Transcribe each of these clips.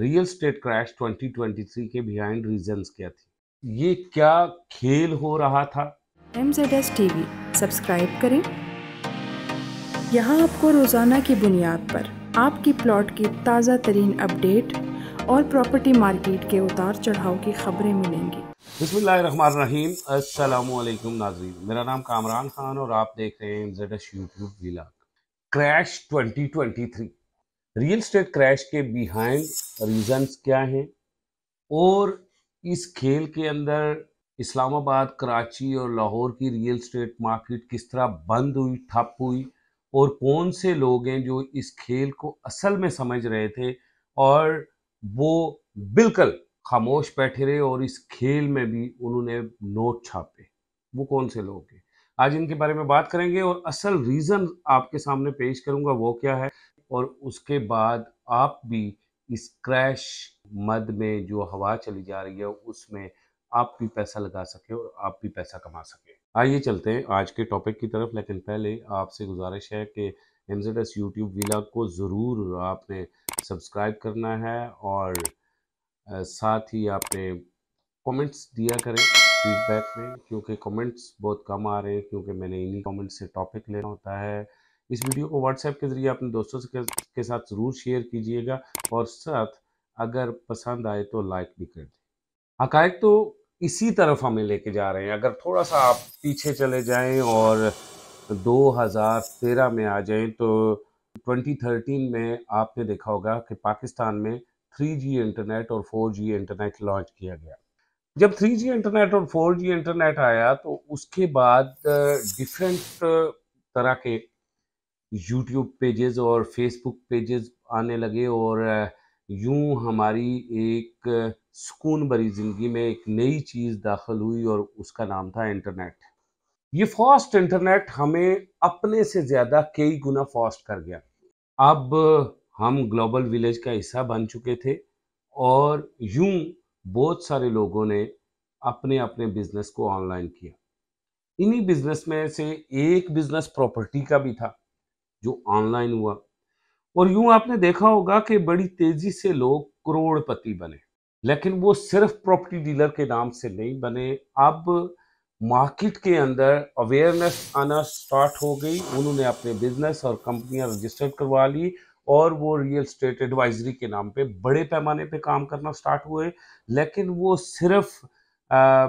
real estate crash 2023 के behind reasons क्या थी ये क्या खेल हो रहा था M Z S TV subscribe करें यहाँ आपको रोजाना की बुनियाद पर आपकी प्लॉट की ताज़ा तरीन अपडेट और प्रॉपर्टी मार्केट के उतार चढ़ाव की खबरें मिलेंगी बसमीम अल्लाम नाजरीन मेरा नाम कामरान खान और आप देख रहे हैं M Z S YouTube vlog crash 2023 real estate crash के बिहाइंड रीजंस क्या हैं और इस खेल के अंदर इस्लामाबाद कराची और लाहौर की रियल स्टेट मार्केट किस तरह बंद हुई ठप हुई और कौन से लोग हैं जो इस खेल को असल में समझ रहे थे और वो बिल्कुल खामोश बैठे रहे और इस खेल में भी उन्होंने नोट छापे वो कौन से लोग हैं आज इनके बारे में बात करेंगे और असल रीज़न आपके सामने पेश करूंगा वो क्या है और उसके बाद आप भी इस क्रैश मद में जो हवा चली जा रही है उसमें आप भी पैसा लगा सके और आप भी पैसा कमा सके आइए चलते हैं आज के टॉपिक की तरफ लेकिन पहले आपसे गुजारिश है कि M Z S YouTube vlog को ज़रूर आपने सब्सक्राइब करना है और साथ ही आपने कमेंट्स दिया करें फीडबैक में क्योंकि कमेंट्स बहुत कम आ रहे हैं क्योंकि मैंने इन्हीं कमेंट्स से टॉपिक लेना होता है इस वीडियो को व्हाट्सएप के जरिए अपने दोस्तों के, के साथ ज़रूर शेयर कीजिएगा और साथ अगर पसंद आए तो लाइक भी कर दें हक तो इसी तरफ हमें लेके जा रहे हैं अगर थोड़ा सा आप पीछे चले जाएं और 2013 में आ जाएं तो 2013 में आपने देखा होगा कि पाकिस्तान में 3G इंटरनेट और 4G इंटरनेट लॉन्च किया गया जब 3G इंटरनेट और 4G इंटरनेट आया तो उसके बाद डिफरेंट तरह के यूट्यूब पेजेस और फेसबुक पेजेस आने लगे और यूं हमारी एक सुकून भरी ज़िंदगी में एक नई चीज़ दाखिल हुई और उसका नाम था इंटरनेट ये फास्ट इंटरनेट हमें अपने से ज़्यादा कई गुना फास्ट कर गया अब हम ग्लोबल विलेज का हिस्सा बन चुके थे और यूं बहुत सारे लोगों ने अपने अपने बिजनेस को ऑनलाइन किया इन्हीं बिजनेस में से एक बिजनेस प्रॉपर्टी का भी था जो ऑनलाइन हुआ और यूं आपने देखा होगा कि बड़ी तेजी से लोग करोड़पति बने लेकिन वो सिर्फ प्रॉपर्टी डीलर के नाम से नहीं बने अब मार्केट के अंदर अवेयरनेस आना स्टार्ट हो गई उन्होंने अपने बिजनेस और कंपनियां रजिस्टर्ड करवा ली और वो रियल स्टेट एडवाइजरी के नाम पे बड़े पैमाने पे काम करना स्टार्ट हुए लेकिन वो सिर्फ आ,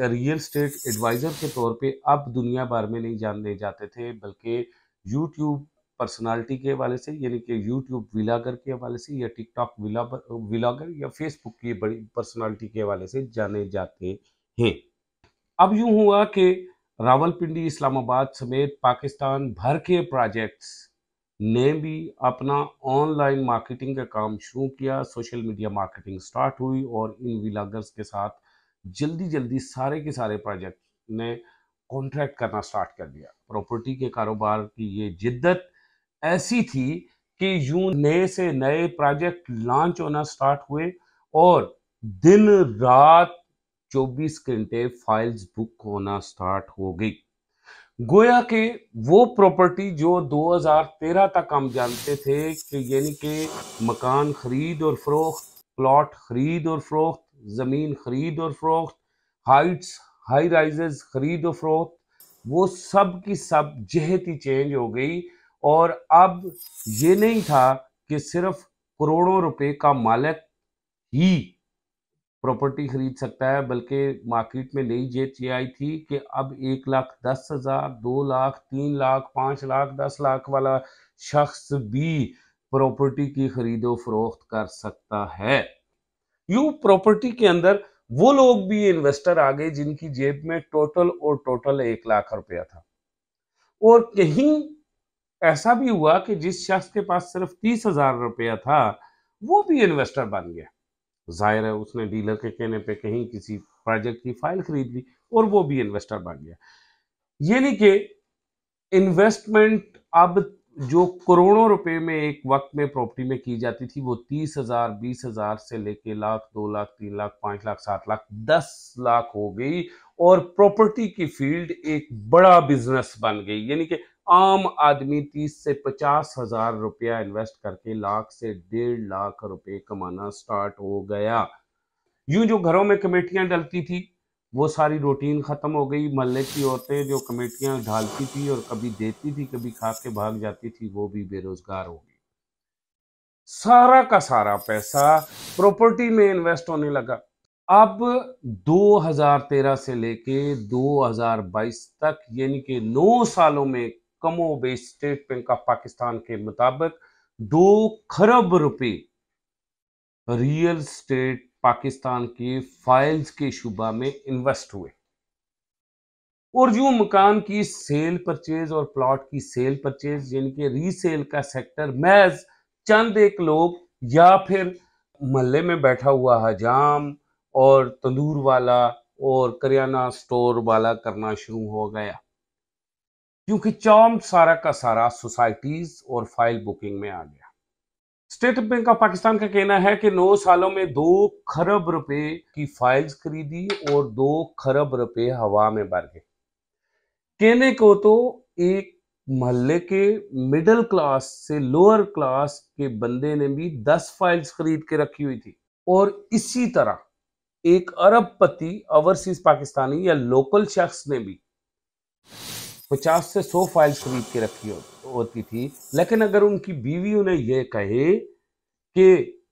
रियल स्टेट एडवाइज़र के तौर पे अब दुनिया भर में नहीं जानने जाते थे बल्कि यूट्यूब पर्सनालिटी के हवाले से यानी कि यूट्यूब विलागर के हवाले से या टिकटॉक विलागर या फेसबुक की बड़ी पर्सनालिटी के हवाले से जाने जाते हैं अब यूं हुआ कि रावलपिंडी इस्लामाबाद समेत पाकिस्तान भर के प्रोजेक्ट्स ने भी अपना ऑनलाइन मार्केटिंग का काम शुरू किया सोशल मीडिया मार्केटिंग स्टार्ट हुई और इन विलागर्स के साथ जल्दी जल्दी सारे के सारे प्रोजेक्ट ने कॉन्ट्रैक्ट करना स्टार्ट कर दिया प्रॉपर्टी के कारोबार की ये जिद्दत ऐसी थी कि यूं नए से नए प्रोजेक्ट लॉन्च होना स्टार्ट हुए और दिन रात 24 घंटे फाइल्स बुक होना स्टार्ट हो गई गोया के वो प्रॉपर्टी जो 2013 तक हम जानते थे कि यानी कि मकान खरीद और फरोख्त प्लॉट खरीद और फरोख्त ज़मीन खरीद और फरोख्त हाइट्स हाई राइजेस खरीद व फरोख्त वो सब की सब जहत ही चेंज हो गई और अब ये नहीं था कि सिर्फ करोड़ों रुपए का मालिक ही प्रॉपर्टी खरीद सकता है बल्कि मार्केट में नई जेत ये आई थी कि अब एक लाख दस हज़ार दो लाख तीन लाख पाँच लाख दस लाख वाला शख्स भी प्रॉपर्टी की खरीदो फरोख्त कर सकता है यू प्रॉपर्टी के अंदर वो लोग भी इन्वेस्टर आ गए जिनकी जेब में टोटल और टोटल एक लाख रुपया था और कहीं ऐसा भी हुआ कि जिस शख्स के पास सिर्फ तीस हजार रुपया था वो भी इन्वेस्टर बन गया जाहिर है उसने डीलर के कहने पे कहीं किसी प्रोजेक्ट की फाइल खरीद ली और वो भी इन्वेस्टर बन गया यानी कि इन्वेस्टमेंट अब जो करोड़ों रुपए में एक वक्त में प्रॉपर्टी में की जाती थी वो तीस हजार बीस हजार से लेके लाख दो लाख तीन लाख पांच लाख सात लाख दस लाख हो गई और प्रॉपर्टी की फील्ड एक बड़ा बिजनेस बन गई यानी कि आम आदमी तीस से पचास हजार रुपया इन्वेस्ट करके लाख से डेढ़ लाख रुपए कमाना स्टार्ट हो गया यूं जो घरों में कमेटियां डलती थी वो सारी रूटीन ख़त्म हो गई महल्ले की औरतें जो कमेटियाँ ढालती थी और कभी देती थी कभी खा के भाग जाती थी वो भी बेरोज़गार हो गई सारा का सारा पैसा प्रॉपर्टी में इन्वेस्ट होने लगा अब 2013 से लेके 2022 तक यानी कि 9 सालों में कमो बेस स्टेट बैंक ऑफ पाकिस्तान के मुताबिक दो खरब रुपए रियल स्टेट पाकिस्तान के फाइल्स के शुबा में इन्वेस्ट हुए और जो मकान की सेल परचेज और प्लॉट की सेल परचेज जिनके रीसेल का सेक्टर मैज चंद एक लोग या फिर महल्ले में बैठा हुआ हजाम और तंदूर वाला और करियाना स्टोर वाला करना शुरू हो गया क्योंकि चौम सारा का सारा सोसाइटीज और फाइल बुकिंग में आ गया स्टेट बैंक ऑफ पाकिस्तान का कहना है कि नौ सालों में दो खरब रुपए की फाइल्स खरीदी और दो खरब रुपए हवा में भर गए कहने को तो एक मोहल्ले के मिडिल क्लास से लोअर क्लास के बंदे ने भी दस फाइल्स खरीद के रखी हुई थी और इसी तरह एक अरब पति ओवरसीज पाकिस्तानी या लोकल शख्स ने भी पचास से सौ फाइल खरीद के रखी होती थी लेकिन अगर उनकी बीवी उन्हें यह कहे कि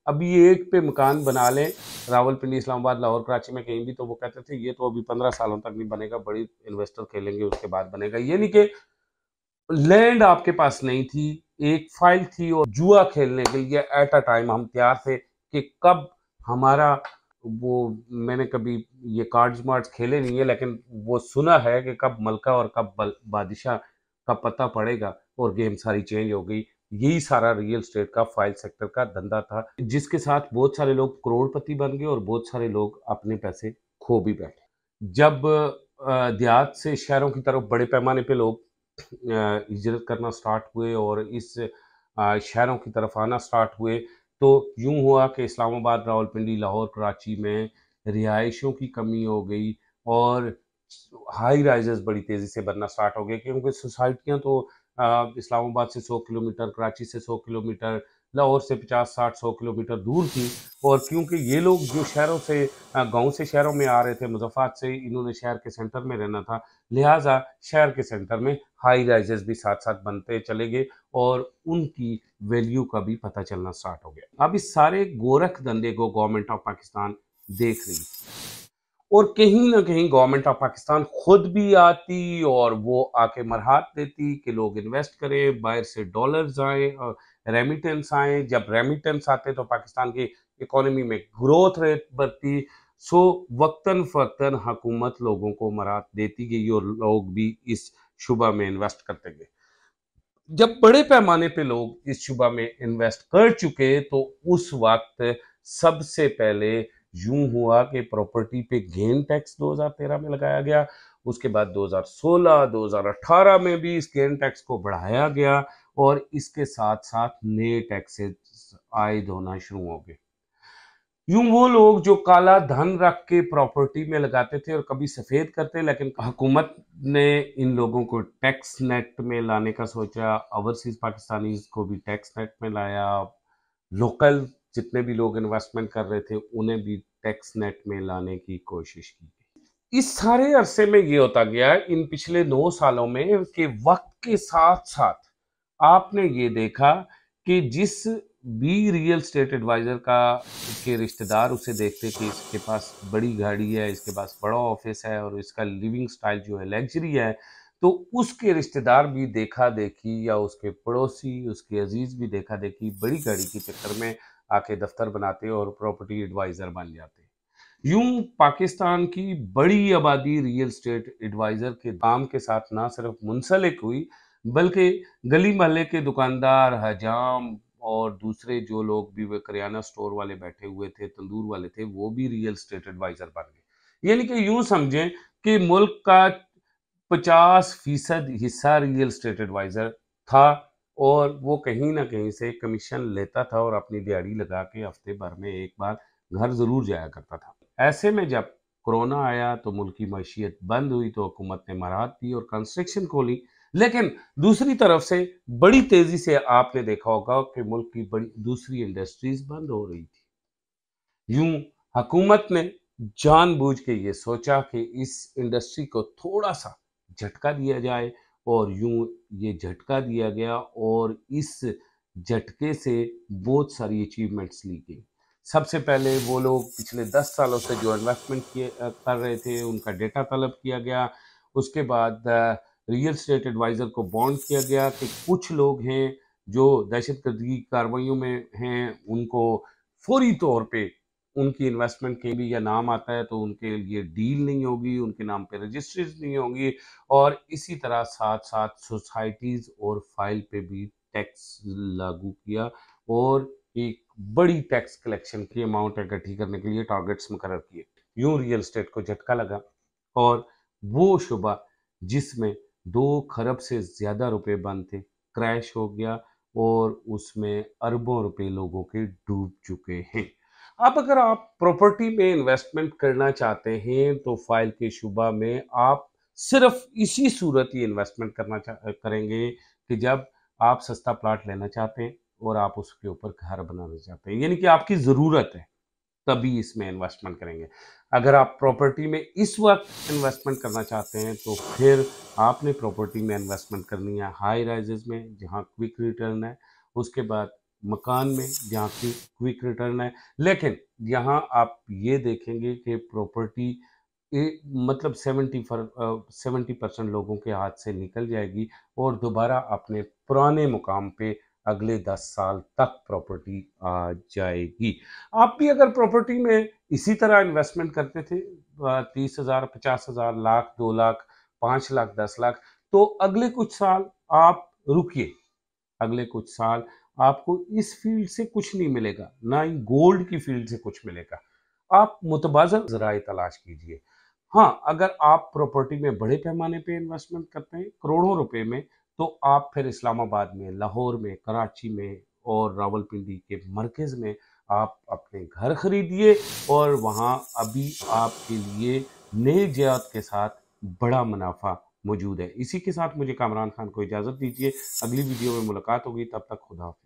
अभी एक पे मकान बना लें रावलपिंडी इस्लामाबाद लाहौर कराची में कहीं भी तो वो कहते थे ये तो अभी पंद्रह सालों तक नहीं बनेगा बड़ी इन्वेस्टर खेलेंगे उसके बाद बनेगा ये नहीं कि लैंड आपके पास नहीं थी एक फाइल थी और जुआ खेलने के लिए एट अ टाइम हम तैयार थे कि कब हमारा वो मैंने कभी ये कार्ड्स मार्ड्स खेले नहीं है लेकिन वो सुना है कि कब मलका और कब बादशाह का पता पड़ेगा और गेम सारी चेंज हो गई यही सारा रियल स्टेट का फाइल सेक्टर का धंधा था जिसके साथ बहुत सारे लोग करोड़पति बन गए और बहुत सारे लोग अपने पैसे खो भी बैठे जब देहात से शहरों की तरफ बड़े पैमाने पे लोग हिजरत करना स्टार्ट हुए और इस शहरों की तरफ आना स्टार्ट हुए तो यूं हुआ कि इस्लामाबाद रावलपिंडी लाहौर कराची में रिहाइशों की कमी हो गई और हाई राइजेस बड़ी तेज़ी से बनना स्टार्ट हो गए क्योंकि सोसाइटियाँ तो इस्लामाबाद से 100 किलोमीटर कराची से 100 किलोमीटर लाहौर से 50-60 सौ किलोमीटर दूर थी और क्योंकि ये लोग जो शहरों से गांव से शहरों में आ रहे थे मुजफ़ात से इन्होंने शहर के सेंटर में रहना था लिहाजा शहर के सेंटर में हाई राइजेस भी साथ साथ बनते चले गए और उनकी वैल्यू का भी पता चलना स्टार्ट हो गया अब इस सारे गोरख धंधे को गवर्नमेंट ऑफ पाकिस्तान देख रही और कहीं ना कहीं गवर्नमेंट ऑफ पाकिस्तान खुद भी आती और वो आके मरहत देती कि लोग इन्वेस्ट करें बाहर से डॉलर्स आए रेमिटेंस आए जब रेमिटेंस आते तो पाकिस्तान की इकोनॉमी में ग्रोथ रेट बढ़ती सो वक्तन फ़क्तन हकूमत लोगों को मरात देती गई और लोग भी इस शुबा में इन्वेस्ट करते गए जब बड़े पैमाने पे लोग इस शुबा में इन्वेस्ट कर चुके तो उस वक्त सबसे पहले यूं हुआ कि प्रॉपर्टी पे गेन टैक्स 2013 में लगाया गया उसके बाद 2016, 2018 में भी इस गेन टैक्स को बढ़ाया गया और इसके साथ साथ नए टैक्सेस आयद होना शुरू हो गए यूं वो लोग जो काला धन रख के प्रॉपर्टी में लगाते थे और कभी सफ़ेद करते लेकिन हुकूमत ने इन लोगों को टैक्स नेट में लाने का सोचा ओवरसीज़ पाकिस्तानी को भी टैक्स नेट में लाया लोकल जितने भी लोग इन्वेस्टमेंट कर रहे थे उन्हें भी टैक्स नेट में लाने की कोशिश की इस सारे अरसे में ये होता गया इन पिछले नौ सालों में कि वक्त के साथ साथ आपने ये देखा कि जिस बी रियल स्टेट एडवाइज़र का के रिश्तेदार उसे देखते कि इसके पास बड़ी गाड़ी है इसके पास बड़ा ऑफिस है और इसका लिविंग स्टाइल जो है लग्जरी है तो उसके रिश्तेदार भी देखा देखी या उसके पड़ोसी उसके अजीज़ भी देखा देखी बड़ी गाड़ी के चक्कर में आके दफ्तर बनाते और प्रॉपर्टी एडवाइज़र बन जाते यूं पाकिस्तान की बड़ी आबादी रियल स्टेट एडवाइज़र के दाम के साथ ना सिर्फ मुंसलिक हुई बल्कि गली मोहल्ले के दुकानदार हजाम और दूसरे जो लोग भी वे करियाना स्टोर वाले बैठे हुए थे तंदूर वाले थे वो भी रियल स्टेट एडवाइजर बन गए यानी कि यूं समझें कि मुल्क का पचास फीसद हिस्सा रियल स्टेट एडवाइज़र था और वो कहीं ना कहीं से कमीशन लेता था और अपनी दिहाड़ी लगा के हफ्ते भर में एक बार घर ज़रूर जाया करता था ऐसे में जब कोरोना आया तो मुल्क की मैशियत बंद हुई तो हुकूमत ने मराहत दी और कंस्ट्रक्शन खोली लेकिन दूसरी तरफ से बड़ी तेजी से आपने देखा होगा कि मुल्क की बड़ी दूसरी इंडस्ट्रीज बंद हो रही थी यूं हकूमत ने जानबूझ के ये सोचा कि इस इंडस्ट्री को थोड़ा सा झटका दिया जाए और यूं ये झटका दिया गया और इस झटके से बहुत सारी अचीवमेंट्स ली गई सबसे पहले वो लोग पिछले दस सालों से जो इन्वेस्टमेंट किए कर रहे थे उनका डेटा तलब किया गया उसके बाद रियल स्टेट एडवाइज़र को बॉन्ड किया गया कि कुछ लोग हैं जो दहशत गर्दी कार्रवाइयों में हैं उनको फौरी तौर पे उनकी इन्वेस्टमेंट के लिए या नाम आता है तो उनके लिए डील नहीं होगी उनके नाम पे रजिस्ट्रेशन नहीं होगी और इसी तरह साथ साथ सोसाइटीज़ और फाइल पे भी टैक्स लागू किया और एक बड़ी टैक्स कलेक्शन की अमाउंट इकट्ठी करने के लिए टारगेट्स मुकर किए यूं रियल स्टेट को झटका लगा और वो शुबा जिसमें दो खरब से ज़्यादा रुपए बंद थे क्रैश हो गया और उसमें अरबों रुपए लोगों के डूब चुके हैं अब अगर आप प्रॉपर्टी में इन्वेस्टमेंट करना चाहते हैं तो फाइल के शुबा में आप सिर्फ इसी सूरत ही इन्वेस्टमेंट करना करेंगे कि जब आप सस्ता प्लाट लेना चाहते हैं और आप उसके ऊपर घर बनाना चाहते हैं यानी कि आपकी ज़रूरत है तभी इसमें इन्वेस्टमेंट करेंगे अगर आप प्रॉपर्टी में इस वक्त इन्वेस्टमेंट करना चाहते हैं तो फिर आपने प्रॉपर्टी में इन्वेस्टमेंट करनी है हाई राइजेज में जहाँ क्विक रिटर्न है उसके बाद मकान में जहाँ की क्विक रिटर्न है लेकिन यहाँ आप ये देखेंगे कि प्रॉपर्टी ए, मतलब सेवेंटी फर सेवेंटी परसेंट लोगों के हाथ से निकल जाएगी और दोबारा अपने पुराने मुकाम पे अगले दस साल तक प्रॉपर्टी आ जाएगी आप भी अगर प्रॉपर्टी में इसी तरह इन्वेस्टमेंट करते थे तीस हज़ार पचास हज़ार लाख दो लाख पांच लाख दस लाख तो अगले कुछ साल आप रुकिए अगले कुछ साल आपको इस फील्ड से कुछ नहीं मिलेगा ना ही गोल्ड की फील्ड से कुछ मिलेगा आप मुतबाजर ज़राए तलाश कीजिए हाँ अगर आप प्रॉपर्टी में बड़े पैमाने पे इन्वेस्टमेंट करते हैं करोड़ों रुपए में तो आप फिर इस्लामाबाद में लाहौर में कराची में और रावलपिंडी के मरकज़ में आप अपने घर खरीदिए और वहाँ अभी आपके लिए नए जयात के साथ बड़ा मुनाफा मौजूद है इसी के साथ मुझे कामरान खान को इजाज़त दीजिए अगली वीडियो में मुलाकात होगी तब तक खुदा